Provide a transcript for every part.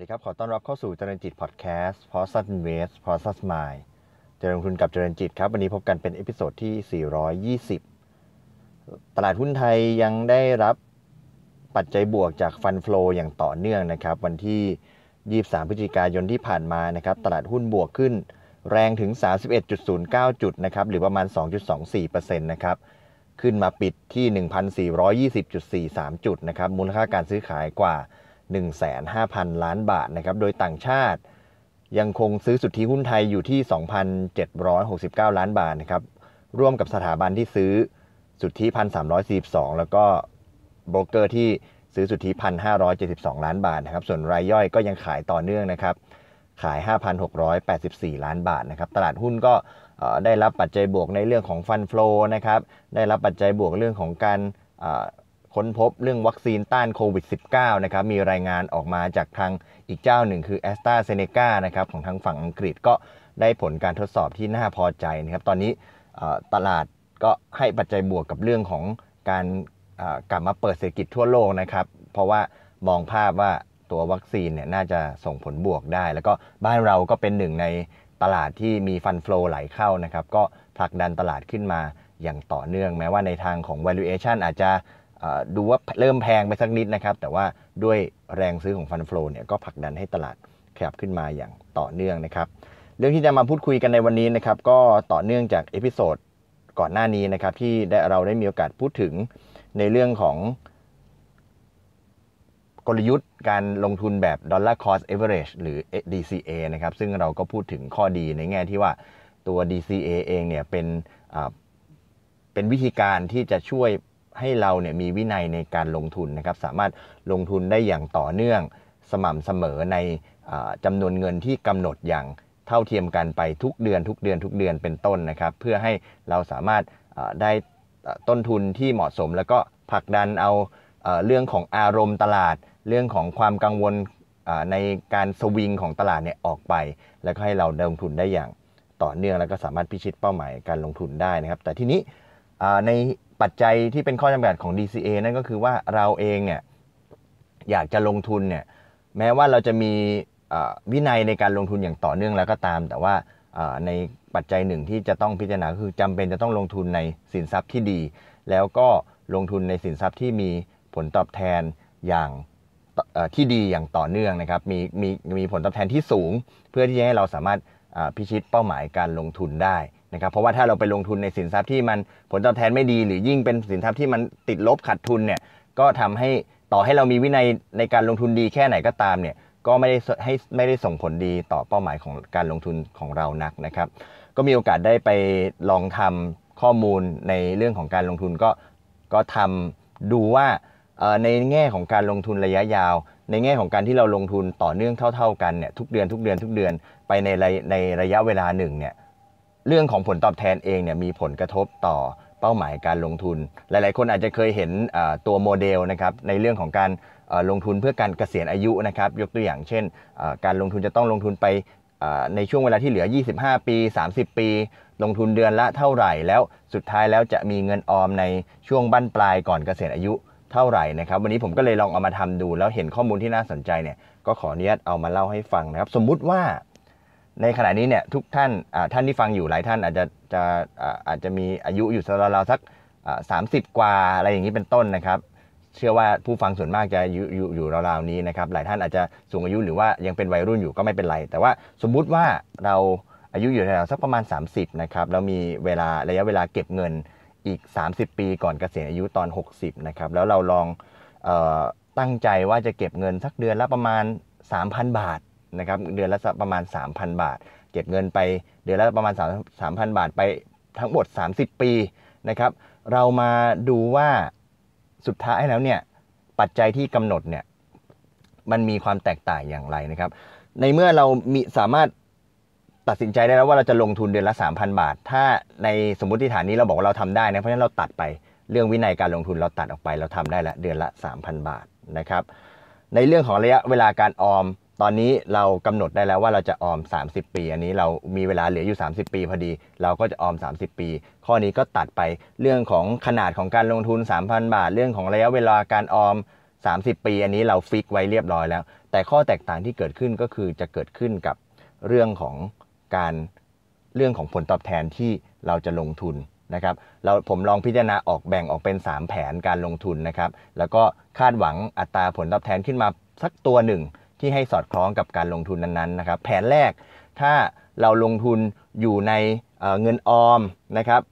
วัสดีครับ ขอต้อนรับเข้าสู่เจริญจิตพอดแคสต์เพราะสั i ว v e s t p r o s e s s m i n เจริญคุณกับเจริญจิตครับ วันนี้พบกันเป็นเอพิโซดที่ 420 ตลาดหุ้นไทยยังได้รับปัจจัยบวกจากฟันฟลูอย่างต่อเนื่องนะครับ วันที่ 23 พฤศจิกายนที่ผ่านมา นะครับ ตลาดหุ้นบวกขึ้นแรงถึง 31.09 จุดนะครับ หรือประมาณ 2.24%นะครับ ขึ้นมาปิดที่ 1,420.43 จุดนะครับ มูลค่าการซื้อขายกว่า1,500 ล้านบาทนะครับ โดยต่างชาติยังคงซื้อสุทธิหุ้นไทยอยู่ที่ 2,769 ล้านบาทนะครับร่วมกับสถาบันที่ซื้อสุทธิ 1,342แล้วก็โบรกเกอร์ที่ซื้อสุทธิ 1,572 ล้านบาทนะครับ ส่วนรายย่อยก็ยังขายต่อเนื่องนะครับ ขาย 5,684 ล้านบาทนะครับ ตลาดหุ้นก็ได้รับปัจจัยบวกในเรื่องของฟันฟลูนะครับ ได้รับปัจจัยบวกเรื่องของการค้นพบเรื่องวัคซีนต้านโควิด -19 นะครับ มีรายงานออกมาจากทางอีกเจ้าหนึ่งคือ a s t r a z เซ e c a นะครับ ของทางฝั่งอังกฤษก็ได้ผลการทดสอบที่น่าพอใจนะครับ ตอนนี้ตลาดก็ให้ปัจจัยบวกกับเรื่องของการกลับมาเปิดเศรษฐกิจทั่วโลกนะครับ เพราะว่ามองภาพว่าตัววัคซีนเนี่ยน่าจะส่งผลบวกได้ แล้วก็บ้านเราก็เป็นหนึ่งในตลาดที่มีฟันฟลอไหลเข้านะครับ ก็ผลักดันตลาดขึ้นมาอย่างต่อเนื่อง แม้ว่าในทางของ valuation อาจจะดูว่าเริ่มแพงไปสักนิดนะครับ แต่ว่าด้วยแรงซื้อของฟันฟลูเนี่ยก็ผลักดันให้ตลาดขยับขึ้นมาอย่างต่อเนื่องนะครับ เรื่องที่จะมาพูดคุยกันในวันนี้นะครับ ก็ต่อเนื่องจากเอพิโซดก่อนหน้านี้นะครับ ที่ได้เราได้มีโอกาสพูดถึงในเรื่องของ กลยุทธ์การลงทุนแบบ dollar cost average หรือ DCA นะครับ ซึ่งเราก็พูดถึงข้อดีในแง่ที่ว่าตัว DCA เองเนี่ยเป็นเป็นวิธีการที่จะช่วยให้เราเนี่ยมีวินัยในการลงทุนนะครับสามารถลงทุนได้อย่างต่อเนื่อง สม่ำเสมอในจำนวนเงินที่กำหนดอย่างเท่าเทียมกันไปทุกเดือน ทุกเดือนทุกเดือนเป็นต้นนะครับ เพื่อให้เราสามารถได้ต้นทุนที่เหมาะสม แล้วก็ผลักดันเอาเรื่องของอารมณ์ตลาดเรื่องของความกังวลในการสวิงของตลาดเนี่ยออกไป แล้วก็ให้เราลงทุนได้อย่างต่อเนื่องแล้วก็สามารถพิชิตเป้าหมายการลงทุนได้นะครับ แต่ทีนี้ในปัจจัยที่เป็นข้อจำกัดของ DCA นั่นก็คือว่าเราเองเนี่ยอยากจะลงทุนเนี่ยแม้ว่าเราจะมีวินัยในการลงทุนอย่างต่อเนื่องแล้วก็ตาม แต่ว่าในปัจจัยหนึ่งที่จะต้องพิจารณาคือจำเป็นจะต้องลงทุนในสินทรัพย์ที่ดี แล้วก็ลงทุนในสินทรัพย์ที่มีผลตอบแทนอย่างที่ดีอย่างต่อเนื่องนะครับมีมีมีผลตอบแทนที่สูง เพื่อที่จะให้เราสามารถพิชิตเป้าหมายการลงทุนได้นะครับเพราะว่าถ้าเราไปลงทุนในสินทรัพย์ที่มันผลตอบแทนไม่ดี หรือยิ่งเป็นสินทรัพย์ที่มันติดลบขาดทุนเนี่ยก็ทำให้ต่อให้เรามีวินัยในการลงทุนดีแค่ไหนก็ตามเนี่ยก็ไม่ได้ให้ไม่ได้ส่งผลดีต่อเป้าหมายของการลงทุนของเรานักนะครับ ก็มีโอกาสได้ไปลองทำข้อมูลในเรื่องของการลงทุนก็ก็ทำดูว่าในแง่ของการลงทุนระยะยาว ในแง่ของการที่เราลงทุนต่อเนื่องเท่าๆ กันเนี่ยทุกเดือนทุกเดือนทุกเดือนไปในในระยะเวลาหนึ่งเนี่ยเรื่องของผลตอบแทนเองเนี่ยมีผลกระทบต่อเป้าหมายการลงทุน หลายๆคนอาจจะเคยเห็นตัวโมเดลนะครับในเรื่องของการลงทุนเพื่อการเกษียณอายุนะครับยกตัวอย่างเช่นการลงทุนจะต้องลงทุนไปในช่วงเวลาที่เหลือ 25 ปี 30 ปี ลงทุนเดือนละเท่าไหร่ แล้วสุดท้ายแล้วจะมีเงินออมในช่วงบั้นปลายก่อนเกษียณอายุเท่าไหร่นะครับวันนี้ผมก็เลยลอง เอามาทำดู แล้วเห็นข้อมูลที่น่าสนใจเนี่ยก็ขออนุญาตเอามาเล่าให้ฟังนะครับสมมุติว่าในขณะนี้เนี่ยทุกท่านท่านที่ฟังอยู่หลายท่านอาจจะจะอาจจะมีอายุอยู่ราวๆสักสามสิบกว่าอะไรอย่างนี้เป็นต้นนะครับเชื่อว่าผู้ฟังส่วนมากจะอยู่อยู่อยู่ราวๆนี้นะครับหลายท่านอาจจะสูงอายุหรือว่ายังเป็นวัยรุ่นอยู่ก็ไม่เป็นไร แต่ว่าสมมุติว่าเราอายุอยู่ราวสักประมาณ 30นะครับแล้วมีเวลาระยะเวลาเก็บเงินอีก 30 ปีก่อนเกษียณอายุตอน 60นะครับแล้วเราลองตั้งใจว่าจะเก็บเงินสักเดือนละประมาณ 3,000 บาทนะครับเดือนละประมาณ3,000บาทเก็บเงินไปเดือนละประมาณ3 3,000 บาทไปทั้งหมด 30 ปีนะครับ เรามาดูว่าสุดท้ายแล้วเนี่ยปัจจัยที่กำหนดเนี่ยมันมีความแตกต่างอย่างไรนะครับ ในเมื่อเรามีสามารถตัดสินใจได้แล้วว่าเราจะลงทุนเดือนละ3,000บาท ถ้าในสมมติฐานนี้เราบอกว่าเราทำได้นะเพราะฉะนั้นเราตัดไปเรื่องวินัยการลงทุนเราตัดออกไปเราทำได้ละเดือนละ 3,000 บาทนะครับ ในเรื่องของระยะเวลาการออมตอนนี้เรากำหนดได้แล้วว่าเราจะออม30 ปี อันนี้เรามีเวลาเหลืออยู่ 30 ปีพอดี เราก็จะออม 30 ปี ข้อนี้ก็ตัดไป เรื่องของขนาดของการลงทุน3,000บาท เรื่องของระยะเวลาการออม 30 ปี อันนี้เราฟิกไว้เรียบร้อยแล้ว แต่ข้อแตกต่างที่เกิดขึ้นก็คือจะเกิดขึ้นกับเรื่องของการเรื่องของผลตอบแทนที่เราจะลงทุนนะครับเราผมลองพิจารณาออกแบ่งออกเป็น 3 แผนการลงทุนนะครับ แล้วก็คาดหวังอัตราผลตอบแทนขึ้นมาสักตัวหนึ่งที่ให้สอดคล้องกับการลงทุนนั้นๆ นะครับ แผนแรก ถ้าเราลงทุนอยู่ในเงินออมนะครับ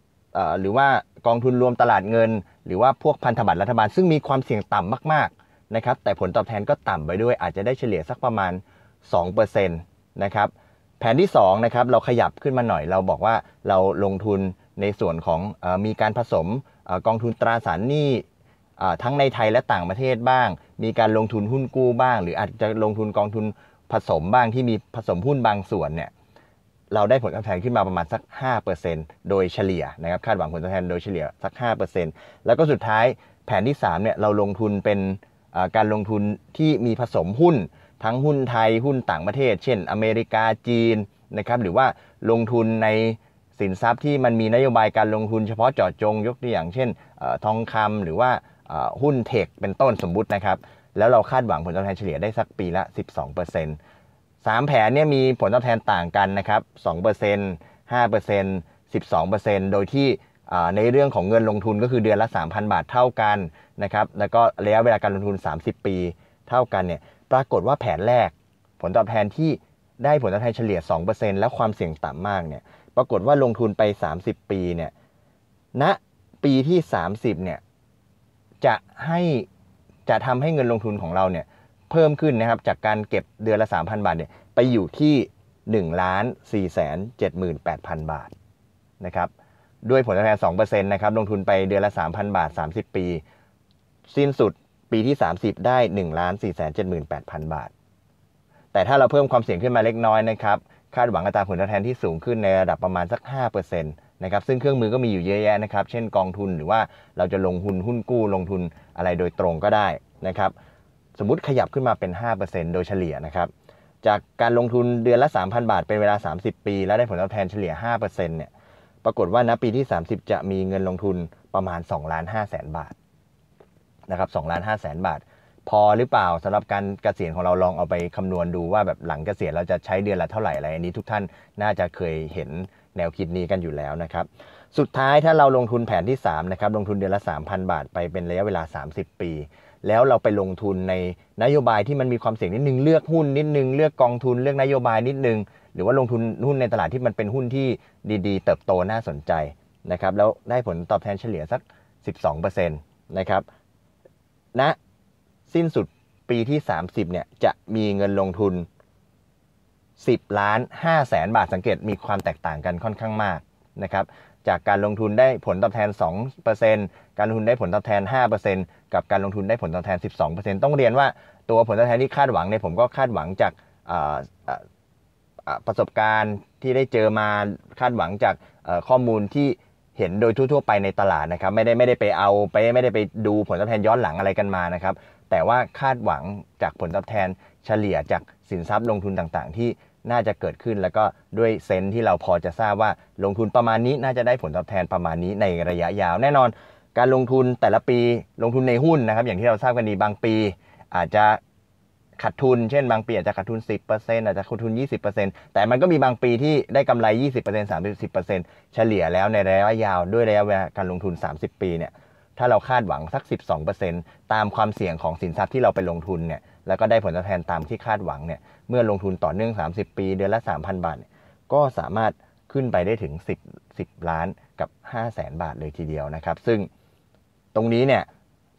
หรือว่ากองทุนรวมตลาดเงิน หรือว่าพวกพันธบัตรรัฐบาล ซึ่งมีความเสี่ยงต่ำมากๆ นะครับ แต่ผลตอบแทนก็ต่ำไปด้วย อาจจะได้เฉลี่ยสักประมาณ 2%นะครับ แผนที่2นะครับ เราขยับขึ้นมาหน่อย เราบอกว่าเราลงทุนในส่วนของมีการผสมกองทุนตราสารหนี้ทั้งในไทยและต่างประเทศบ้าง มีการลงทุนหุ้นกู้บ้าง หรืออาจจะลงทุนกองทุนผสมบ้างที่มีผสมหุ้นบางส่วนเนี่ย เราได้ผลตอบแทนขึ้นมาประมาณสัก5%โดยเฉลี่ยนะครับ คาดหวังผลตอบแทนโดยเฉลี่ยสัก5%แล้วก็สุดท้ายแผนที่3เนี่ย เราลงทุนเป็นการลงทุนที่มีผสมหุ้นทั้งหุ้นไทยหุ้นต่างประเทศ เช่น อเมริกา จีน นะครับ หรือว่าลงทุนในสินทรัพย์ที่มันมีนโยบายการลงทุน เฉพาะเจาะจง ยกตัวอย่าง เช่นทองคำหรือว่าหุ้นเทคเป็นต้นสมมุตินะครับ แล้วเราคาดหวังผลตอบแทนเฉลี่ยได้สักปีละ 12% 3 แผนเนี่ยมีผลตอบแทนต่างกันนะครับ2% 5% 12%โดยที่ในเรื่องของเงินลงทุนก็คือเดือนละ 3,000 บาทเท่ากันนะครับ แล้วก็ระยะเวลาการลงทุน 30 ปีเท่ากันเนี่ย ปรากฏว่าแผนแรกผลตอบแทนที่ได้ผลตอบแทนเฉลี่ย 2%แล้วความเสี่ยงต่ำมากเนี่ย ปรากฏว่าลงทุนไป 30 ปีเนี่ยณนะปีที่ 30เนี่ยจะให้จะทำให้เงินลงทุนของเราเนี่ยเพิ่มขึ้นนะครับจากการเก็บเดือนละ 3,000 บาทเนี่ยไปอยู่ที่ 1 4 7 8 0 0นบาทนะครับด้วยผลตอบแทน2%นะครับลงทุนไปเดือนละ 3,000 บาท 30 ปี สิ้นสุดปีที่ 30 ได้ 1 4 7 8 0 0 0 บาท แต่ถ้าเราเพิ่มความเสี่ยงขึ้นมาเล็กน้อยนะครับคาดหวังอัตราผลตอบแทนที่สูงขึ้นในระดับประมาณสัก 5%นะครับซึ่งเครื่องมือก็มีอยู่เยอะแยะนะครับเช่นกองทุนหรือว่าเราจะลงหุ้นหุ้นกู้ลงทุนอะไรโดยตรงก็ได้นะครับสมมติขยับขึ้นมาเป็น 5%โดยเฉลี่ยนะครับจากการลงทุนเดือนละ 3,000 บาท เป็นเวลา 30 ปีแล้วได้ผลตอบแทนเฉลี่ย5%เนี่ยปรากฏว่าณปีที่ 30 จะมีเงินลงทุนประมาณ2ล้าน5แสนบาทนะครับ2ล้าน5แสนบาท พอหรือเปล่าสำหรับการเกษียณของเราลองเอาไปคำนวณดูว่าแบบหลังเกษียณเราจะใช้เดือนละเท่าไหร่อะไรอันนี้ทุกท่านน่าจะเคยเห็นแนวคิดนี้กันอยู่แล้วนะครับ สุดท้ายถ้าเราลงทุนแผนที่3นะครับลงทุนเดือนละ3,000 บาทไปเป็นระยะเวลา 30 ปี แล้วเราไปลงทุนในนโยบายที่มันมีความเสี่ยงนิดนึงเลือกหุ้นนิดนึงเลือกกองทุนเลือกนโยบายนิดนึง หรือว่าลงทุนหุ้นในตลาดที่มันเป็นหุ้นที่ดีๆ เติบโตน่าสนใจนะครับแล้วได้ผลตอบแทนเฉลี่ยสัก 12%นะครับณนะสิ้นสุดปีที่ 30เนี่ยจะมีเงินลงทุน10ล้าน5แสนบาทสังเกตมีความแตกต่างกันค่อนข้างมากนะครับจากการลงทุนได้ผลตอบแทน 2%การลงทุนได้ผลตอบแทน 5%กับการลงทุนได้ผลตอบแทน 12%ต้องเรียนว่าตัวผลตอบแทนที่คาดหวังเนี่ยผมก็คาดหวังจากประสบการณ์ที่ได้เจอมาคาดหวังจากข้อมูลที่เห็นโดยทั่วๆ ไปในตลาดนะครับไม่ได้ไม่ได้ไปเอาไปไม่ได้ไปดูผลตอบแทนย้อนหลังอะไรกันมานะครับแต่ว่าคาดหวังจากผลตอบแทนเฉลี่ยจากสินทรัพย์ลงทุนต่าง ๆ ที่น่าจะเกิดขึ้นแล้วก็ด้วยเซนที่เราพอจะทราบว่าลงทุนประมาณนี้น่าจะได้ผลตอบแทนประมาณนี้ในระยะยาว แน่นอนการลงทุนแต่ละปีลงทุนในหุ้นนะครับอย่างที่เราทราบกันดีบางปี อาจจะขาดทุนเช่น บางปีอาจจะขาดทุน 10%อาจจะขาดทุน 20%แต่มันก็มีบางปีที่ได้กำไร 20% 30%เฉลี่ยแล้วในระยะยาวด้วยระยะเวลาการลงทุน 30 ปีเนี่ยถ้าเราคาดหวังสัก 12%ตามความเสี่ยงของสินทรัพย์ที่เราไปลงทุนเนี่ยแล้วก็ได้ผลตอบแทนตามที่คาดหวังเนี่ยเมื่อลงทุนต่อเนื่อง 30 ปี เดือนละ 3,000 บาท ก็สามารถขึ้นไปได้ถึง 10 10ล้านกับ 5 0 0แสนบาทเลยทีเดียวนะครับ ซึ่งตรงนี้เนี่ย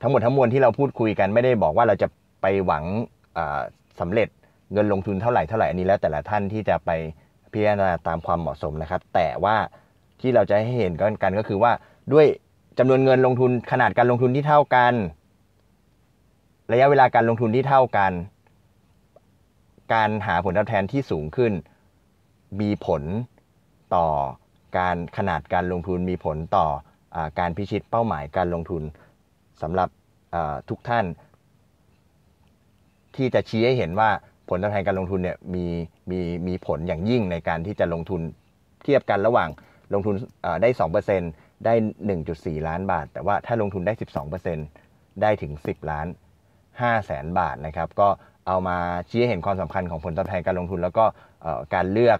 ทั้งหมดทั้งมวลที่เราพูดคุยกันไม่ได้บอกว่าเราจะไปหวังสำเร็จเงินลงทุนเท่าไหร่เท่าไหร่อันนี้แล้วแต่ละท่านที่จะไปพิจารณาตามความเหมาะสมนะครับ แต่ว่าที่เราจะให้เห็นกันก็คือว่าด้วยจำนวนเงินลงทุนขนาดการลงทุนที่เท่ากัน ระยะเวลาการลงทุนที่เท่ากันการหาผลตอบแทนที่สูงขึ้นมีผลต่อการขนาดการลงทุนมีผลต่ออการพิชิตเป้าหมายการลงทุนสำหรับทุกท่าน ที่จะชี้ให้เห็นว่าผลตอบแทนการลงทุนเนี่ยมีมีมีผลอย่างยิ่งในการที่จะลงทุนเทียบกันระหว่างลงทุนได้ 2%ได้ 1.4 ล้านบาท แต่ว่าถ้าลงทุนได้12%ได้ถึง 10 ล้าน5แสนบาทนะครับก็เอามาชี้ให้เห็นความสำคัญของผลตอบแทนการลงทุน แล้วก็การเลือก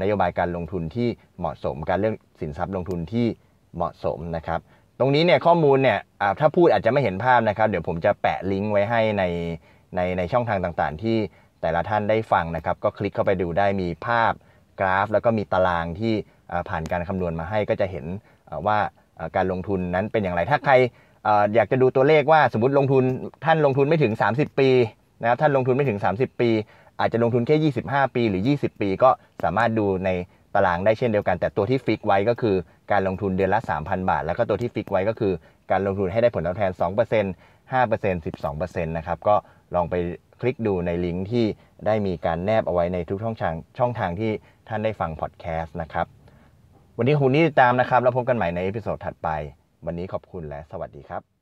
นโยบายการลงทุนที่เหมาะสม การเลือกสินทรัพย์ลงทุนที่เหมาะสมนะครับตรงนี้เนี่ยข้อมูลเนี่ยถ้าพูดอาจจะไม่เห็นภาพนะครับ เดี๋ยวผมจะแปะลิงก์ไว้ให้ในในในช่องทางต่าง ๆ ที่แต่ละท่านได้ฟังนะครับ ก็คลิกเข้าไปดูได้มีภาพกราฟ แล้วก็มีตารางที่ผ่านการคำนวณมาให้ก็จะเห็นว่าการลงทุนนั้นเป็นอย่างไร ถ้าใครอยากจะดูตัวเลขว่าสมมติลงทุนท่านลงทุนไม่ถึง 30 ปีนะครับถ้าลงทุนไม่ถึง 30 ปี อาจจะลงทุนแค่ 25 ปีหรือ 20 ปีก็สามารถดูในตารางได้เช่นเดียวกันแต่ตัวที่ฟิกไว้ก็คือการลงทุนเดือนละ 3,000 บาท แล้วก็ตัวที่ฟิกไว้ก็คือการลงทุนให้ได้ผลตอบแทน2% 5% 12%นะครับก็ลองไปคลิกดูในลิงก์ที่ได้มีการแนบเอาไว้ในทุกช่องทางช่องทางที่ท่านได้ฟังพอดแคสต์นะครับวันนี้คุณนี่ตามนะครับแล้วพบกันใหม่ในเอพิโซดถัดไป วันนี้ขอบคุณและสวัสดีครับ